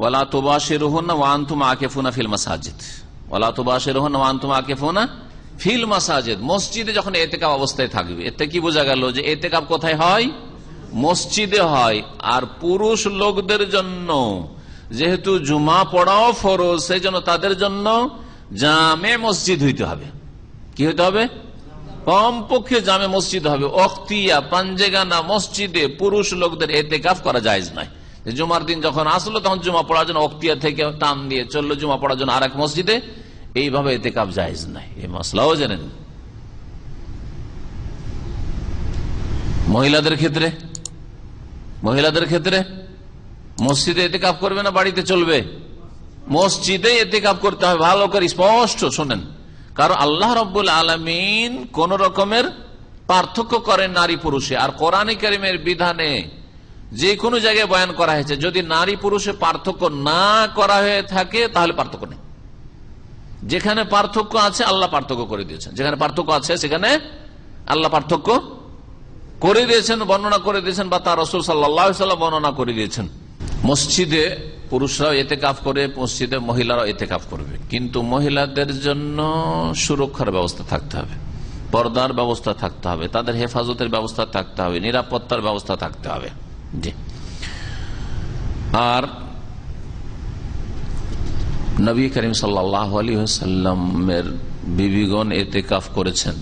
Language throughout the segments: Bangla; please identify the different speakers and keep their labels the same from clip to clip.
Speaker 1: ওয়ালা তোবাশের ওয়ান তুমা আকেফুনা ফিল মাসাজিদ ওয়ালা তোবাশের ওয়ান তুমা আকেফুনা ফিল মাসাজেদ মসজিদে যখন এতেকাব অবস্থায় থাকবে এতে কি বোঝা গেল যে এতেকাব কোথায় হয় মসজিদে হয় আর পুরুষ লোকদের জন্য যেহেতু জুমা পড়াও ফরজ সেই জন্য তাদের জন্য জামে মসজিদ হইতে হবে কি হইতে হবে কমপক্ষে জামে মসজিদ হবে অখতিয়া পাঞ্জেগানা মসজিদে পুরুষ লোকদের এতেকাফ করা যায় নয় জুমার দিন যখন আসলো তখন জুমা পড়ার জন্য অক্তিয়া থেকে টান দিয়ে চললো জুমা পড়ার জন্য আর এক মসজিদে এইভাবে এতে কাপ জায়েজ নাই এই মশলাও জানেন মহিলাদের ক্ষেত্রে মহিলাদের ক্ষেত্রে মসজিদে এতে কাপ করবে না বাড়িতে চলবে মসজিদে এতে কাপ করতে হবে ভালো করে স্পষ্ট শোনেন কারণ আল্লাহ রব্বুল আলমিন কোন রকমের পার্থক্য করেন নারী পুরুষে আর কোরআন করিমের বিধানে যে কোনো জায়গায় বয়ান করা হয়েছে যদি নারী পুরুষে পার্থক্য না করা হয়ে থাকে তাহলে পার্থক্য নেই যেখানে পার্থক্য আছে আল্লাহ পার্থক্য করে দিয়েছেন যেখানে পার্থক্য আছে সেখানে আল্লাহ পার্থক্য করে দিয়েছেন বর্ণনা করে দিয়েছেন বা তার রসুল সাল্লা বর্ণনা করে দিয়েছেন মসজিদে পুরুষরাও এতে কাফ করে মসজিদে মহিলারাও এতে কাফ করবে কিন্তু মহিলাদের জন্য সুরক্ষার ব্যবস্থা থাকতে হবে পর্দার ব্যবস্থা থাকতে হবে তাদের হেফাজতের ব্যবস্থা থাকতে হবে নিরাপত্তার ব্যবস্থা থাকতে হবে আর নবী করিম সাল্লাহ আলী সাল্লামের বিবিগণ এতে কাফ করেছেন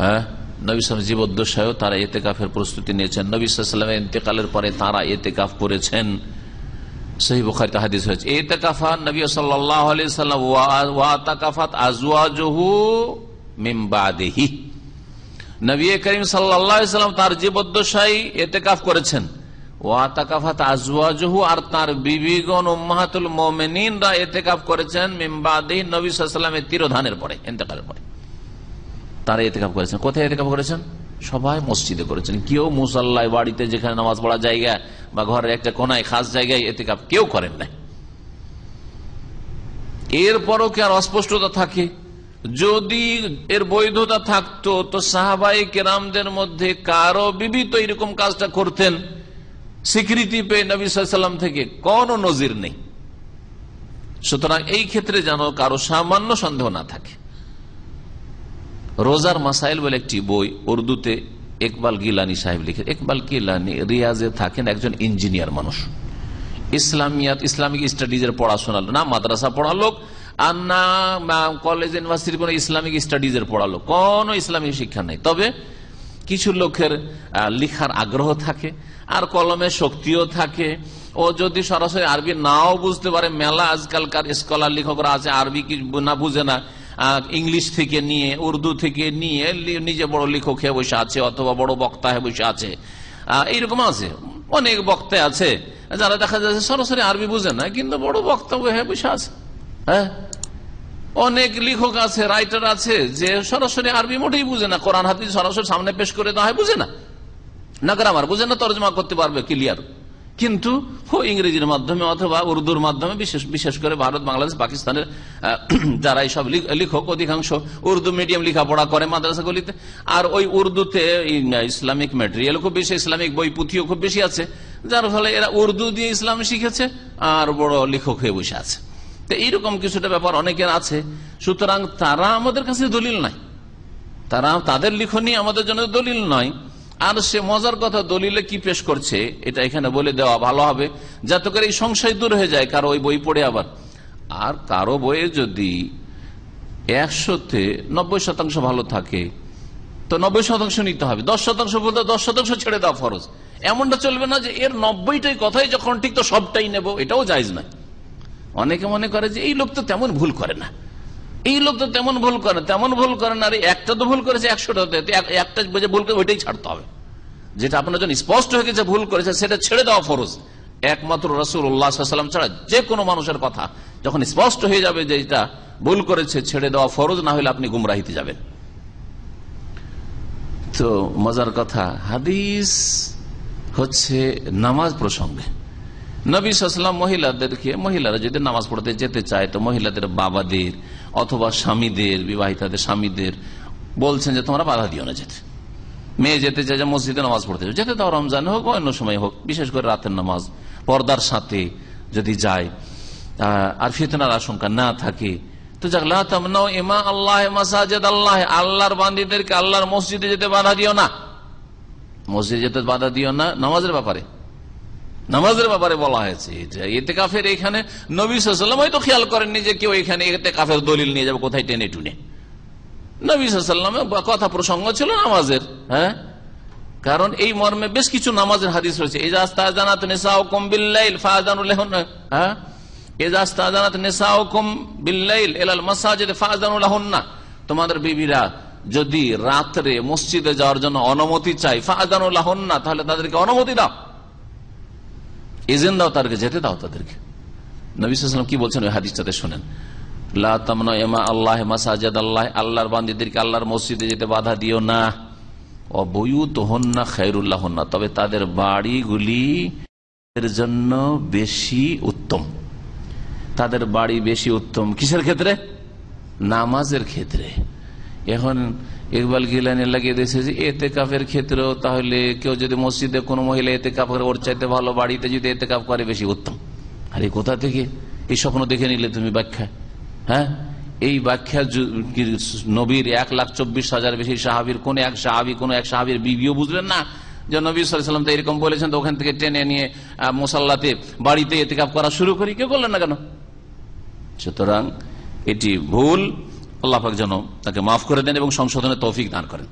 Speaker 1: হ্যাঁ নবী সাল জীবদ্দশায়ও তারা এতে কাফের প্রস্তুতি নিয়েছেন নবী সাল্লামের ইন্তেকালের পরে তারা এতে কাফ করেছেন হয়েছে নবী সাল্লাম নবী করিম সাল্লাম তার জীবদ্দশাই এতে কাফ করেছেন ওয়াতাকাফাত আর বিবিগণ করেছেন পরে পরে করেছেন কোথায় করেছেন সবাই মসজিদে করেছেন কেউ মুসাল্লায় বাড়িতে যেখানে নামাজ পড়া জায়গা বা ঘরের একটা কোনায় খাস জায়গায় এতেকাফ কেউ করেন নাই এরপরও কি আর অস্পষ্টতা থাকে যদি এর বৈধতা থাকতো তো সাহাবাই কেরামদের মধ্যে কারো বিবি তো এরকম কাজটা করতেন স্বীকৃতি পেয়ে নবী সাল্লাম থেকে কোনো নজির নেই সুতরাং এই ক্ষেত্রে যেন কারো সামান্য সন্দেহ না থাকে রোজার মাসাইল বলে একটি বই উর্দুতে একবাল গিলানি সাহেব লিখে একবাল গিলানি রিয়াজে থাকেন একজন ইঞ্জিনিয়ার মানুষ ইসলামিয়াত ইসলামিক স্টাডিজের পড়াশোনা না মাদ্রাসা পড়া লোক আর না কলেজ ইউনিভার্সিটির কোনো ইসলামিক স্টাডিজের পড়া লোক কোন ইসলামিক শিক্ষা নেই তবে কিছু লোকের লিখার আগ্রহ থাকে আর কলমে শক্তিও থাকে ও যদি সরাসরি আরবি নাও বুঝতে পারে মেলা আজকালকার স্কলার লেখকরা আছে আরবি কি না বুঝে না ইংলিশ থেকে নিয়ে উর্দু থেকে নিয়ে নিজে বড় লেখক হয়ে বসে আছে অথবা বড় বক্তা হয়ে বসে আছে এইরকম আছে অনেক বক্তা আছে যারা দেখা যাচ্ছে সরাসরি আরবি বুঝে না কিন্তু বড় বক্তা হয়ে বসে আছে হ্যাঁ অনেক লেখক আছে রাইটার আছে যে সরাসরি আরবি মোটেই বুঝে না কোরআন হাতি সরাসরি সামনে পেশ করে দেওয়া হয় বুঝে না না গ্রামার বুঝে না তর্জমা করতে পারবে ক্লিয়ার কিন্তু ইংরেজির মাধ্যমে অথবা উর্দুর মাধ্যমে বিশেষ বিশেষ করে ভারত বাংলাদেশ পাকিস্তানের যারা এইসব লিখক অধিকাংশ উর্দু মিডিয়াম লেখাপড়া করে মাদ্রাসাগুলিতে আর ওই উর্দুতে ইসলামিক মেটেরিয়াল খুব বেশি ইসলামিক বই পুঁথিও খুব বেশি আছে যার ফলে এরা উর্দু দিয়ে ইসলাম শিখেছে আর বড় লেখক হয়ে বসে আছে তো এইরকম কিছুটা ব্যাপার অনেকের আছে সুতরাং তারা আমাদের কাছে দলিল নাই তারা তাদের লিখনই আমাদের জন্য দলিল নয় আর সে মজার কথা দলিলে কি পেশ করছে এটা এখানে বলে দেওয়া ভালো হবে যাতে করে এই সংশয় দূর হয়ে যায় কারো ওই বই পড়ে আবার আর কারো বইয়ে যদি একশোতে নব্বই শতাংশ ভালো থাকে তো নব্বই শতাংশ নিতে হবে দশ শতাংশ বলতে দশ শতাংশ ছেড়ে দেওয়া ফরজ এমনটা চলবে না যে এর নব্বইটাই কথাই যখন ঠিক তো সবটাই নেব এটাও যায় না অনেকে মনে করে যে এই লোক তো তেমন ভুল করে না এই লোক তো তেমন ভুল করে তেমন ভুল করে না আরে একটা তো ভুল করেছে একশোটা একটা যে ভুল করে ওইটাই ছাড়তে হবে যেটা আপনার জন্য স্পষ্ট হয়ে গেছে ভুল করেছে সেটা ছেড়ে দেওয়া ফরজ একমাত্র রসুল উল্লাহাম ছাড়া যে কোনো মানুষের কথা যখন স্পষ্ট হয়ে যাবে যে এটা ভুল করেছে ছেড়ে দেওয়া ফরজ না হলে আপনি গুমরাহিতে যাবেন তো মজার কথা হাদিস হচ্ছে নামাজ প্রসঙ্গে নবী সাল্লাম মহিলাদেরকে মহিলারা যদি নামাজ পড়তে যেতে চায় তো মহিলাদের বাবাদের অথবা স্বামীদের বিবাহিতাদের স্বামীদের বলছেন যে তোমরা বাধা দিও না যেতে মেয়ে যেতে চায় যে মসজিদে নামাজ পড়তে যেতে তাও রমজান হোক অন্য সময় হোক বিশেষ করে রাতের নামাজ পর্দার সাথে যদি যায় আর ফিতনার আশঙ্কা না থাকে তো আল্লাহ আল্লাহর বান্দিদেরকে আল্লাহর মসজিদে যেতে বাধা দিও না মসজিদে যেতে বাধা দিও না নামাজের ব্যাপারে নামাজের ব্যাপারে বলা হয়েছে যে কাফের এখানে নবী সাল্লাম হয়তো খেয়াল করেননি যে কেউ এখানে এতে কাফের দলিল নিয়ে যাবে কোথায় টেনে টুনে নবী সাল্লাম কথা প্রসঙ্গ ছিল নামাজের হ্যাঁ কারণ এই মর্মে বেশ কিছু নামাজের হাদিস রয়েছে এজাজ তাজানাত নেশাও কম বিল্লাইল ফাজানুল হ্যাঁ এজাজ তাজানাত নেশাও কম বিল্লাইল এলাল মাসাজিদ ফাজানুল না তোমাদের বিবিরা যদি রাত্রে মসজিদে যাওয়ার জন্য অনুমতি চাই ফাজানুল না তাহলে তাদেরকে অনুমতি দাও এজেন্ট দাও তাদেরকে যেতে দাও তাদেরকে নবীলাম কি বলছেন ওই হাদিস শোনেন আল্লাহ বান্দিদেরকে আল্লাহর মসজিদে যেতে বাধা দিও না তবে তাদের বাড়িগুলি জন্য বেশি উত্তম তাদের বাড়ি বেশি উত্তম কিসের ক্ষেত্রে নামাজের ক্ষেত্রে এখন ইকবাল গিলানি লাগিয়ে দিয়েছে যে এতে কাপের ক্ষেত্রেও তাহলে কেউ যদি মসজিদে কোনো মহিলা এতে কাপ করে ওর চাইতে ভালো বাড়িতে যদি এতে কাপ করে বেশি উত্তম আরে কোথা থেকে এই স্বপ্ন দেখে নিলে তুমি ব্যাখ্যা হ্যাঁ এই ব্যাখ্যা নবীর এক লাখ চব্বিশ হাজার বেশি সাহাবির কোন এক সাহাবি কোন এক সাহাবির বিবিও বুঝলেন না যে নবী সাল্লাম তো এরকম বলেছেন তো ওখান থেকে টেনে নিয়ে মোসাল্লাতে বাড়িতে কাপ করা শুরু করি কেউ করলেন না কেন সুতরাং এটি ভুল আল্লাহাক যেন তাকে মাফ করে দেন এবং সংশোধনের তৌফিক দান করেন